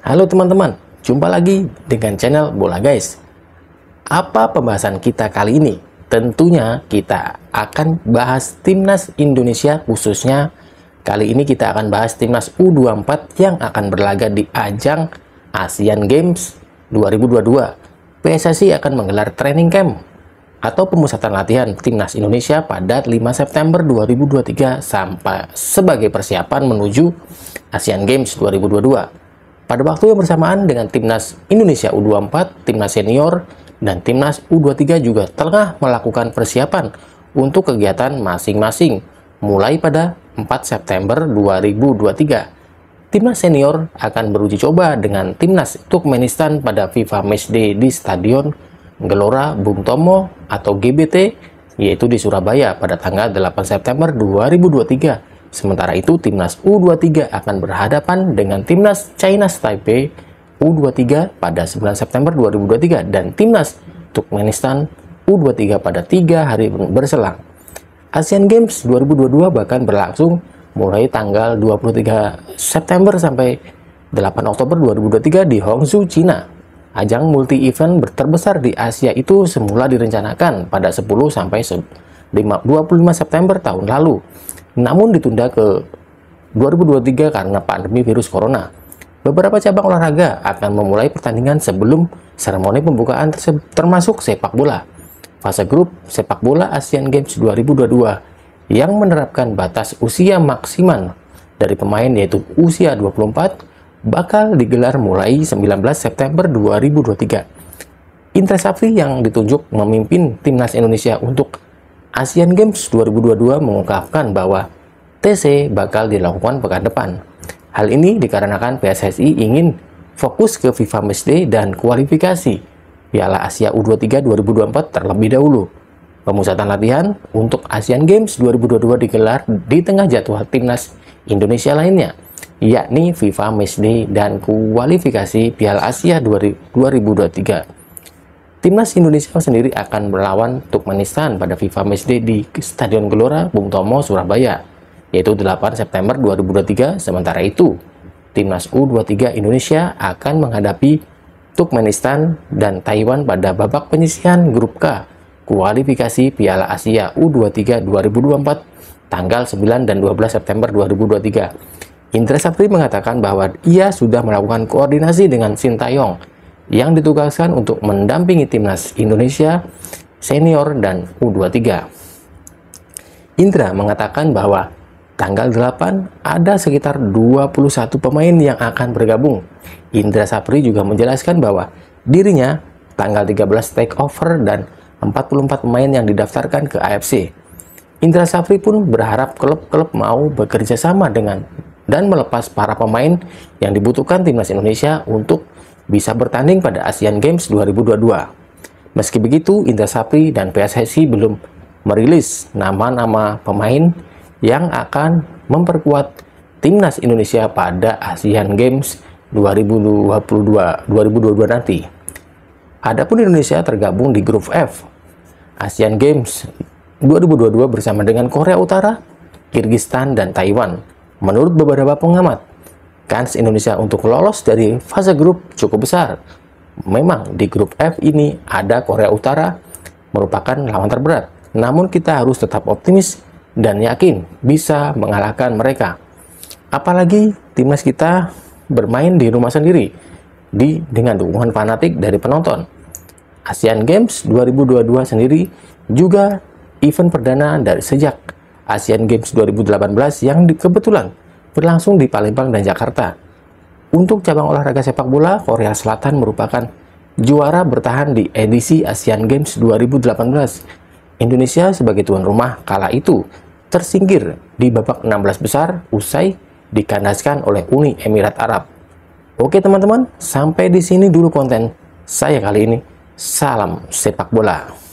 Halo teman-teman, jumpa lagi dengan channel Bola Guys. Apa pembahasan kita kali ini? Tentunya kita akan bahas timnas Indonesia khususnya kali ini kita akan bahas timnas U24 yang akan berlaga di ajang Asian Games 2022. PSSI akan menggelar training camp atau pemusatan latihan timnas Indonesia pada 5 September 2023 sampai sebagai persiapan menuju Asian Games 2022 pada waktu yang bersamaan dengan timnas Indonesia U24, timnas senior, dan timnas U23 juga tengah melakukan persiapan untuk kegiatan masing-masing mulai pada 4 September 2023. Timnas senior akan beruji coba dengan timnas Turkmenistan pada FIFA Matchday di Stadion Gelora Bung Tomo atau GBT yaitu di Surabaya pada tanggal 8 September 2023 Sementara itu, timnas U23 akan berhadapan dengan timnas China Taipei U23 pada 9 September 2023 dan timnas Turkmenistan U23 pada 3 hari berselang. Asian Games 2022 bahkan berlangsung mulai tanggal 23 September sampai 8 Oktober 2023 di Hongzhou, China. Ajang multi-event terbesar di Asia itu semula direncanakan pada 10 sampai 25 September tahun lalu, namun ditunda ke 2023 karena pandemi virus corona. Beberapa cabang olahraga akan memulai pertandingan sebelum seremoni pembukaan termasuk sepak bola. Fase grup sepak bola Asian Games 2022 yang menerapkan batas usia maksimal dari pemain yaitu usia 24 bakal digelar mulai 19 September 2023. Indra Safri yang ditunjuk memimpin Timnas Indonesia untuk Asian Games 2022 mengungkapkan bahwa TC bakal dilakukan pekan depan. Hal ini dikarenakan PSSI ingin fokus ke FIFA Matchday dan kualifikasi Piala Asia U23 2024 terlebih dahulu. Pemusatan latihan untuk Asian Games 2022 digelar di tengah jadwal timnas Indonesia lainnya, yakni FIFA Matchday dan kualifikasi Piala Asia 2023. Timnas Indonesia sendiri akan berlawan Turkmenistan pada FIFA Matchday di Stadion Gelora Bung Tomo, Surabaya, yaitu 8 September 2023. Sementara itu, Timnas U23 Indonesia akan menghadapi Turkmenistan dan Taiwan pada babak penyisihan grup K kualifikasi Piala Asia U23 2024 tanggal 9 dan 12 September 2023. Indra Sapri mengatakan bahwa ia sudah melakukan koordinasi dengan Sintayong yang ditugaskan untuk mendampingi timnas Indonesia senior dan U23. Indra mengatakan bahwa tanggal 8 ada sekitar 21 pemain yang akan bergabung. Indra Sapri juga menjelaskan bahwa dirinya tanggal 13 take over dan 44 pemain yang didaftarkan ke AFC. Indra Sapri pun berharap klub-klub mau bekerja sama dengan dan melepas para pemain yang dibutuhkan timnas Indonesia untuk bisa bertanding pada Asian Games 2022. Meski begitu, Indra Sapri dan PSSI belum merilis nama-nama pemain yang akan memperkuat timnas Indonesia pada Asian Games 2022 2022 nanti. Adapun Indonesia tergabung di grup F Asian Games 2022 bersama dengan Korea Utara, Kyrgyzstan, dan Taiwan. Menurut beberapa pengamat, Kans Indonesia untuk lolos dari fase grup cukup besar. Memang di grup F ini ada Korea Utara merupakan lawan terberat. Namun kita harus tetap optimis dan yakin bisa mengalahkan mereka. Apalagi timnas kita bermain di rumah sendiri di dengan dukungan fanatik dari penonton. Asian Games 2022 sendiri juga event perdana dari sejak Asian Games 2018 yang kebetulan berlangsung di Palembang dan Jakarta. Untuk cabang olahraga sepak bola, Korea Selatan merupakan juara bertahan di edisi Asian Games 2018. Indonesia sebagai tuan rumah kala itu tersingkir di babak 16 besar usai dikandaskan oleh Uni Emirat Arab. Oke teman-teman, sampai di sini dulu konten saya kali ini. Salam sepak bola.